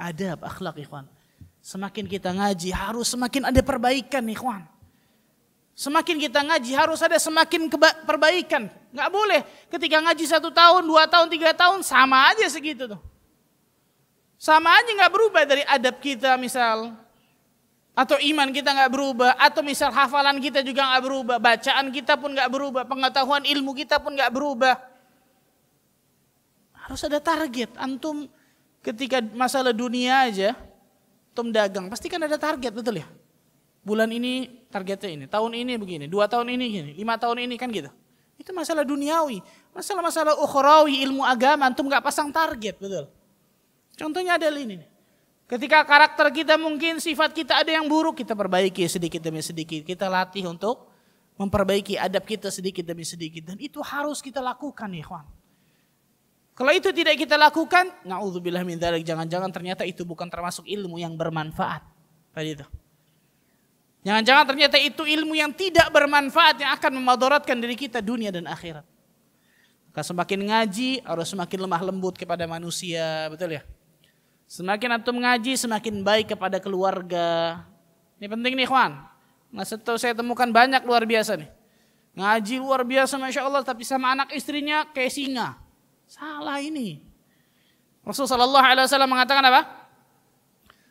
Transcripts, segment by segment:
adab, akhlak ikhwan. Semakin kita ngaji harus semakin ada perbaikan ikhwan. Semakin kita ngaji harus ada semakin perbaikan. Nggak boleh ketika ngaji satu tahun, dua tahun, tiga tahun sama aja segitu tuh. Sama aja nggak berubah dari adab kita misal. Atau iman kita nggak berubah. Atau misal hafalan kita juga nggak berubah. Bacaan kita pun nggak berubah. Pengetahuan ilmu kita pun nggak berubah. Harus ada target. Antum ketika masalah dunia aja, tom dagang, pasti kan ada target betul ya? Bulan ini targetnya ini, tahun ini begini, dua tahun ini gini, lima tahun ini kan gitu. Itu masalah duniawi. Masalah-masalah ukhrawi, ilmu agama, antum nggak pasang target, betul. Contohnya ada ini nih. Ketika karakter kita mungkin sifat kita ada yang buruk, kita perbaiki sedikit demi sedikit. Kita latih untuk memperbaiki adab kita sedikit demi sedikit. Dan itu harus kita lakukan, ya Ya, kalau itu tidak kita lakukan, naudzubillah min dzalik, jangan-jangan ternyata itu bukan termasuk ilmu yang bermanfaat. Tadi itu. Jangan-jangan ternyata itu ilmu yang tidak bermanfaat yang akan memadaratkan diri kita dunia dan akhirat. Maka semakin ngaji harus semakin lemah lembut kepada manusia, betul ya? Semakin antum ngaji semakin baik kepada keluarga. Ini penting nih, Khan. Nah, itu saya temukan banyak luar biasa nih. Ngaji luar biasa Masya Allah, tapi sama anak istrinya kayak singa. Salah ini. rasulullah sallallahu alaihi wasallam mengatakan apa?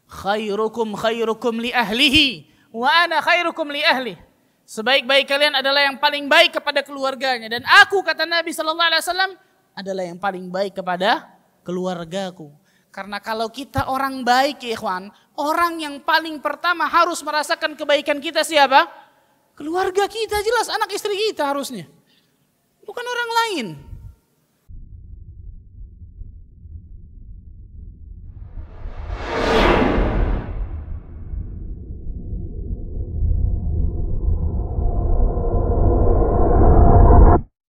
Khairukum khairukum li ahlihi wa ana khairukum li ahli. Sebaik-baik kalian adalah yang paling baik kepada keluarganya dan aku kata Nabi sallallahu alaihi wasallam adalah yang paling baik kepada keluargaku. Karena kalau kita orang baik, ikhwan, orang yang paling pertama harus merasakan kebaikan kita siapa? Keluarga kita jelas, anak istri kita harusnya. Bukan orang lain.